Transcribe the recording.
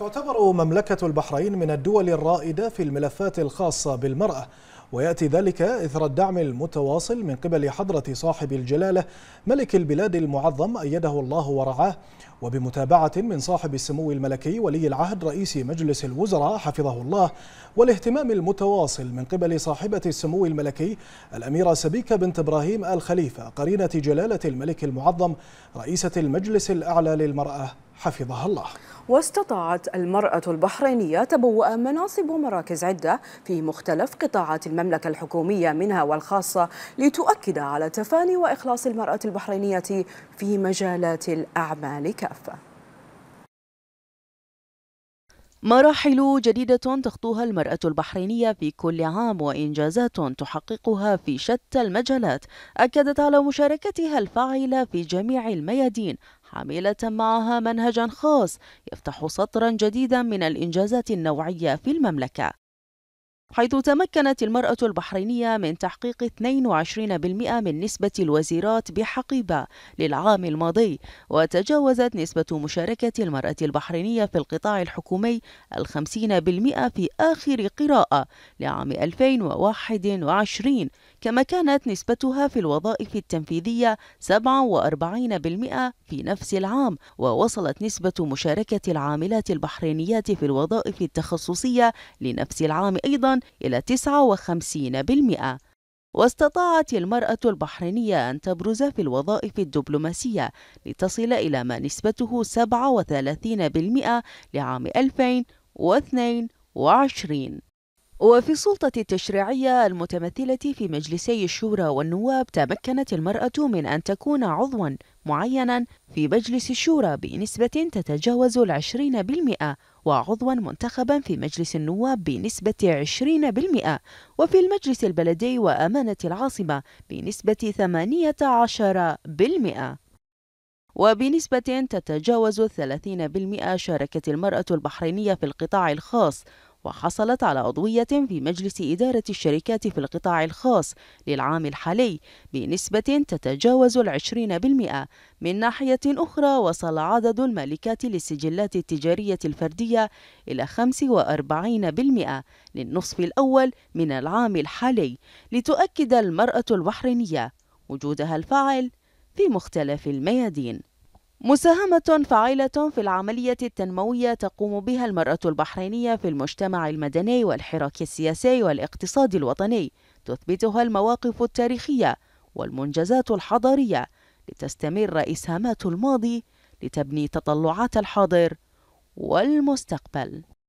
تعتبر مملكة البحرين من الدول الرائدة في الملفات الخاصة بالمرأة ويأتي ذلك إثر الدعم المتواصل من قبل حضرة صاحب الجلالة ملك البلاد المعظم أيده الله ورعاه وبمتابعة من صاحب السمو الملكي ولي العهد رئيس مجلس الوزراء حفظه الله والاهتمام المتواصل من قبل صاحبة السمو الملكي الأميرة سبيكة بنت إبراهيم الخليفة قرينة جلالة الملك المعظم رئيسة المجلس الأعلى للمرأة حفظها الله واستطاعت المرأة البحرينية تبوء مناصب ومراكز عدة في مختلف قطاعات المملكة الحكومية منها والخاصة لتؤكد على تفاني وإخلاص المرأة البحرينية في مجالات الأعمال كافة مراحل جديدة تخطوها المرأة البحرينية في كل عام وإنجازات تحققها في شتى المجالات أكدت على مشاركتها الفاعلة في جميع الميادين حاملة معها منهجا خاص يفتح سطرا جديدا من الإنجازات النوعية في المملكة حيث تمكنت المرأة البحرينية من تحقيق 22% من نسبة الوزيرات بحقيبة للعام الماضي وتجاوزت نسبة مشاركة المرأة البحرينية في القطاع الحكومي 50% في آخر قراءة لعام 2021 كما كانت نسبتها في الوظائف التنفيذية 47% في نفس العام ووصلت نسبة مشاركة العاملات البحرينيات في الوظائف التخصصية لنفس العام أيضا إلى 59% واستطاعت المرأة البحرينية أن تبرز في الوظائف الدبلوماسية لتصل إلى ما نسبته 37% لعام 2022 وفي السلطة التشريعية المتمثلة في مجلسي الشورى والنواب تمكنت المرأة من أن تكون عضواً معيناً في مجلس الشورى بنسبة تتجاوز العشرين بالمئة وعضوا منتخبا في مجلس النواب بنسبة 20% وفي المجلس البلدي وأمانة العاصمة بنسبة 18%. وبنسبة تتجاوز 30% شاركت المرأة البحرينية في القطاع الخاص وحصلت على عضوية في مجلس إدارة الشركات في القطاع الخاص للعام الحالي بنسبة تتجاوز العشرين بالمئة من ناحية أخرى وصل عدد المالكات للسجلات التجارية الفردية إلى 45% للنصف الأول من العام الحالي لتؤكد المرأة البحرينية وجودها الفاعل في مختلف الميادين مساهمة فعالة في العملية التنموية تقوم بها المرأة البحرينية في المجتمع المدني والحراك السياسي والاقتصادي الوطني تثبتها المواقف التاريخية والمنجزات الحضارية لتستمر إسهامات الماضي لتبني تطلعات الحاضر والمستقبل